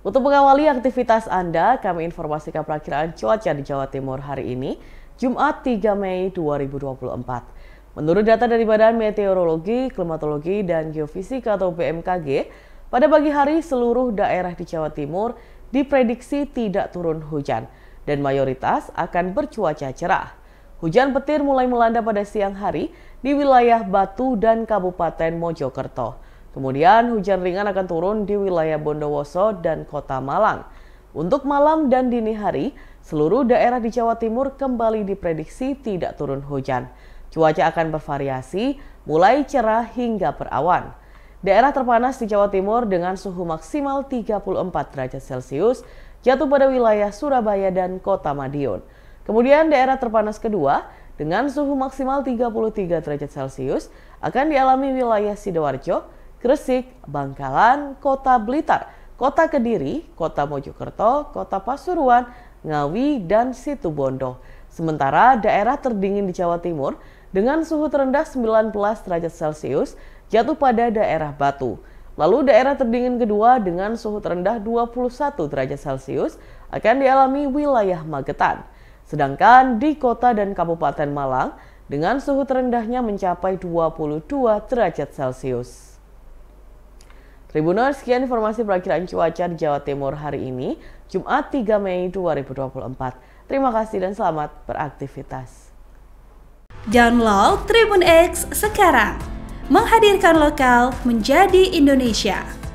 Untuk mengawali aktivitas Anda, kami informasikan perakiraan cuaca di Jawa Timur hari ini, Jumat 3 Mei 2024. Menurut data dari Badan Meteorologi, Klimatologi, dan Geofisika atau BMKG, pada pagi hari seluruh daerah di Jawa Timur diprediksi tidak turun hujan dan mayoritas akan bercuaca cerah. Hujan petir mulai melanda pada siang hari di wilayah Batu dan Kabupaten Mojokerto. Kemudian hujan ringan akan turun di wilayah Bondowoso dan Kota Malang. Untuk malam dan dini hari, seluruh daerah di Jawa Timur kembali diprediksi tidak turun hujan. Cuaca akan bervariasi, mulai cerah hingga berawan. Daerah terpanas di Jawa Timur dengan suhu maksimal 34 derajat Celcius jatuh pada wilayah Surabaya dan Kota Madiun. Kemudian daerah terpanas kedua dengan suhu maksimal 33 derajat Celcius akan dialami wilayah Sidoarjo, Gresik, Bangkalan, Kota Blitar, Kota Kediri, Kota Mojokerto, Kota Pasuruan, Ngawi, dan Situbondo. Sementara daerah terdingin di Jawa Timur dengan suhu terendah 19 derajat Celcius jatuh pada daerah Batu. Lalu daerah terdingin kedua dengan suhu terendah 21 derajat Celcius akan dialami wilayah Magetan. Sedangkan di kota dan kabupaten Malang dengan suhu terendahnya mencapai 22 derajat Celcius. Tribuners, sekian informasi perakiraan cuaca di Jawa Timur hari ini, Jumat 3 Mei 2024. Terima kasih dan selamat beraktivitas. Download Tribun X sekarang. Menghadirkan lokal menjadi Indonesia.